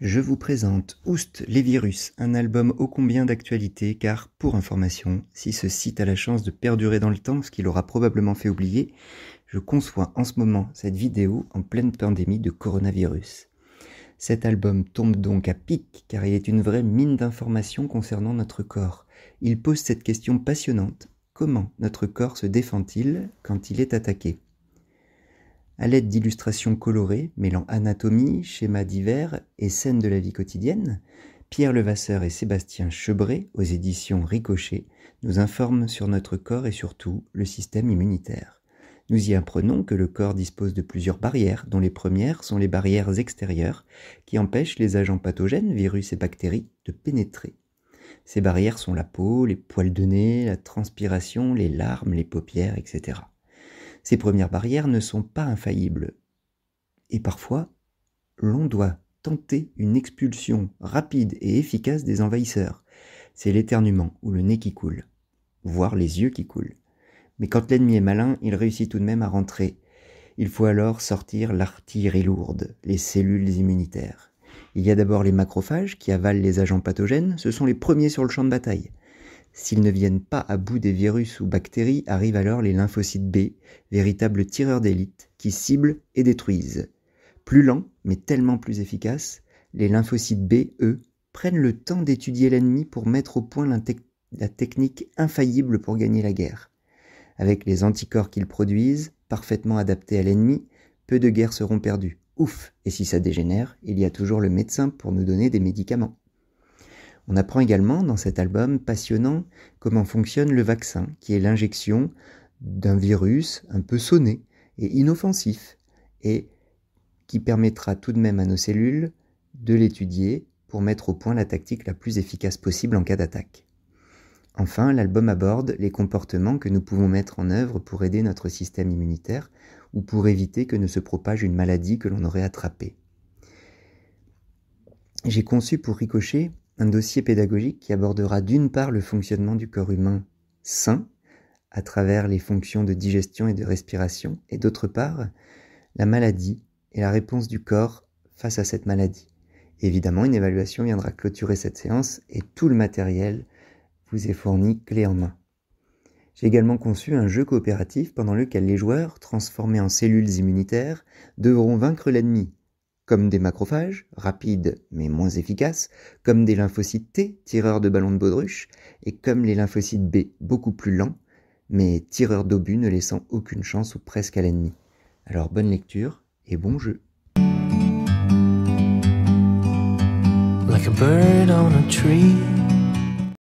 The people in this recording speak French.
je vous présente Oust les virus, un album ô combien d'actualité car, pour information, si ce site a la chance de perdurer dans le temps, ce qu'il aura probablement fait oublier, je conçois en ce moment cette vidéo en pleine pandémie de coronavirus. Cet album tombe donc à pic car il est une vraie mine d'informations concernant notre corps. Il pose cette question passionnante. Comment notre corps se défend-il quand il est attaqué à l'aide d'illustrations colorées mêlant anatomie, schémas divers et scènes de la vie quotidienne, Pierre Levasseur et Sébastien Chebré, aux éditions Ricochet, nous informent sur notre corps et surtout le système immunitaire. Nous y apprenons que le corps dispose de plusieurs barrières, dont les premières sont les barrières extérieures, qui empêchent les agents pathogènes, virus et bactéries, de pénétrer. Ces barrières sont la peau, les poils de nez, la transpiration, les larmes, les paupières, etc. Ces premières barrières ne sont pas infaillibles. Et parfois, l'on doit tenter une expulsion rapide et efficace des envahisseurs. C'est l'éternuement ou le nez qui coule, voire les yeux qui coulent. Mais quand l'ennemi est malin, il réussit tout de même à rentrer. Il faut alors sortir l'artillerie lourde, les cellules immunitaires. Il y a d'abord les macrophages qui avalent les agents pathogènes, ce sont les premiers sur le champ de bataille. S'ils ne viennent pas à bout des virus ou bactéries, arrivent alors les lymphocytes B, véritables tireurs d'élite, qui ciblent et détruisent. Plus lents, mais tellement plus efficaces, les lymphocytes B, eux, prennent le temps d'étudier l'ennemi pour mettre au point la, la technique infaillible pour gagner la guerre. Avec les anticorps qu'ils produisent, parfaitement adaptés à l'ennemi, peu de guerres seront perdues. Ouf Et si ça dégénère, il y a toujours le médecin pour nous donner des médicaments. On apprend également dans cet album passionnant comment fonctionne le vaccin, qui est l'injection d'un virus un peu sonné et inoffensif, et qui permettra tout de même à nos cellules de l'étudier pour mettre au point la tactique la plus efficace possible en cas d'attaque. Enfin, l'album aborde les comportements que nous pouvons mettre en œuvre pour aider notre système immunitaire ou pour éviter que ne se propage une maladie que l'on aurait attrapée. J'ai conçu pour Ricochet un dossier pédagogique qui abordera d'une part le fonctionnement du corps humain sain, à travers les fonctions de digestion et de respiration, et d'autre part, la maladie et la réponse du corps face à cette maladie. Évidemment, une évaluation viendra clôturer cette séance et tout le matériel vous est fourni clé en main. J'ai également conçu un jeu coopératif pendant lequel les joueurs, transformés en cellules immunitaires, devront vaincre l'ennemi comme des macrophages, rapides mais moins efficaces, comme des lymphocytes T, tireurs de ballons de baudruche, et comme les lymphocytes B, beaucoup plus lents, mais tireurs d'obus ne laissant aucune chance ou presque à l'ennemi. Alors bonne lecture et bon jeu.